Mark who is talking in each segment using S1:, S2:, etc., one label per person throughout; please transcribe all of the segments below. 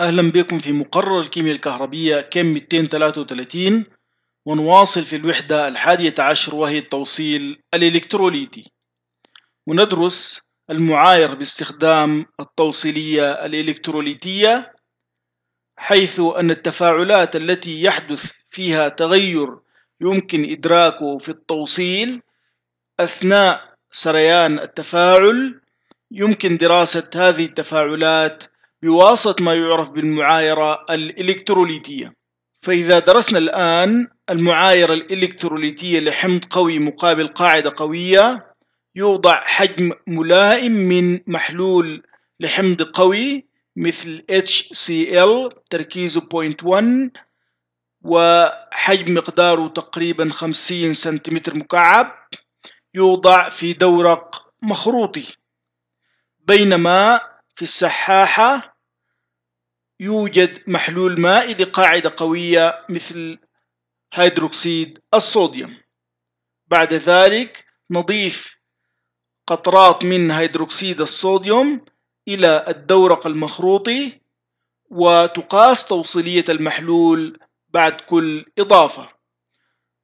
S1: أهلا بكم في مقرر الكيمياء الكهربية كم 233 ونواصل في الوحدة الحادية عشر وهي التوصيل الإلكتروليتي وندرس المعاير باستخدام التوصيلية الإلكتروليتية حيث أن التفاعلات التي يحدث فيها تغير يمكن إدراكه في التوصيل أثناء سريان التفاعل يمكن دراسة هذه التفاعلات بواسطة ما يعرف بالمعايرة الإلكتروليتية فإذا درسنا الآن المعايرة الإلكتروليتية لحمض قوي مقابل قاعدة قوية يوضع حجم ملائم من محلول لحمض قوي مثل HCl تركيزه 0.1 وحجم مقداره تقريبا 50 سنتيمتر مكعب يوضع في دورق مخروطي بينما في السحاحة يوجد محلول مائي لقاعدة قوية مثل هيدروكسيد الصوديوم بعد ذلك نضيف قطرات من هيدروكسيد الصوديوم إلى الدورق المخروطي وتقاس توصيلية المحلول بعد كل إضافة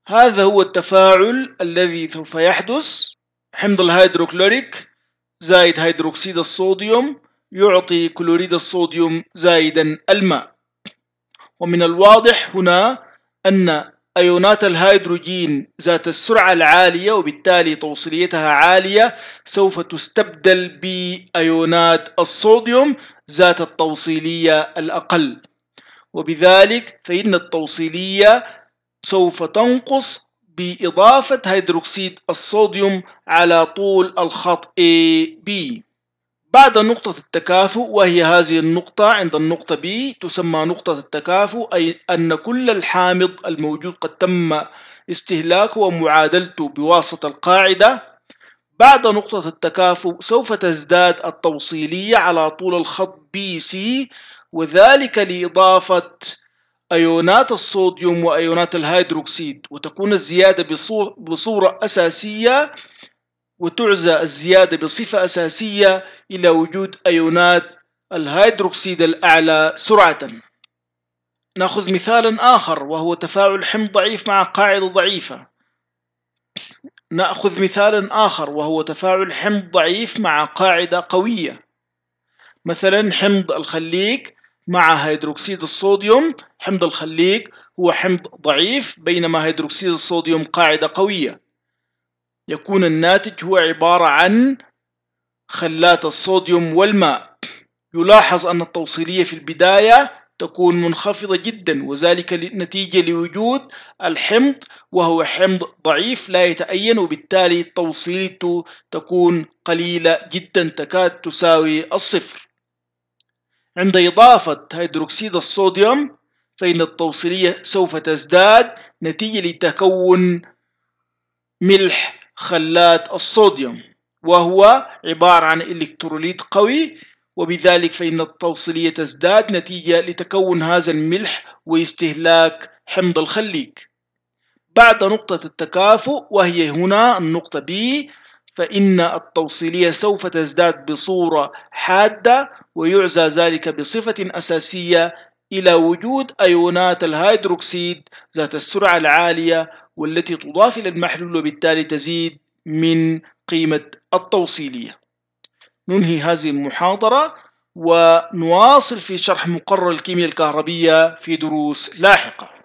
S1: هذا هو التفاعل الذي سوف يحدث حمض الهيدروكلوريك زائد هيدروكسيد الصوديوم يعطي كلوريد الصوديوم زائدا الماء ومن الواضح هنا أن أيونات الهيدروجين ذات السرعة العالية وبالتالي توصيليتها عالية سوف تستبدل بأيونات الصوديوم ذات التوصيلية الأقل وبذلك فإن التوصيلية سوف تنقص بإضافة هيدروكسيد الصوديوم على طول الخط AB بعد نقطة التكافؤ وهي هذه النقطة عند النقطة B تسمى نقطة التكافؤ أي أن كل الحامض الموجود قد تم استهلاكه ومعادلته بواسطة القاعدة بعد نقطة التكافؤ سوف تزداد التوصيلية على طول الخط BC وذلك لإضافة أيونات الصوديوم وأيونات الهيدروكسيد وتكون الزيادة بصورة أساسية وتعزى الزيادة بصفة أساسية إلى وجود أيونات الهيدروكسيد الأعلى سرعة نأخذ مثالا آخر وهو تفاعل حمض ضعيف مع قاعدة ضعيفة نأخذ مثالا آخر وهو تفاعل حمض ضعيف مع قاعدة قوية مثلا حمض الخليك مع هيدروكسيد الصوديوم حمض الخليك هو حمض ضعيف بينما هيدروكسيد الصوديوم قاعدة قوية يكون الناتج هو عبارة عن خلات الصوديوم والماء يلاحظ أن التوصيلية في البداية تكون منخفضة جدا وذلك نتيجة لوجود الحمض وهو حمض ضعيف لا يتأين وبالتالي توصيلته تكون قليلة جدا تكاد تساوي الصفر عند إضافة هيدروكسيد الصوديوم فإن التوصيلية سوف تزداد نتيجة لتكون ملح خلات الصوديوم وهو عبارة عن إلكتروليت قوي وبذلك فإن التوصيلية تزداد نتيجة لتكون هذا الملح واستهلاك حمض الخليج بعد نقطة التكافؤ وهي هنا النقطة B فإن التوصيلية سوف تزداد بصورة حادة ويعزى ذلك بصفة أساسية إلى وجود أيونات الهيدروكسيد ذات السرعة العالية والتي تضاف إلى المحلول وبالتالي تزيد من قيمة التوصيلية ننهي هذه المحاضرة ونواصل في شرح مقرر الكيمياء الكهربية في دروس لاحقة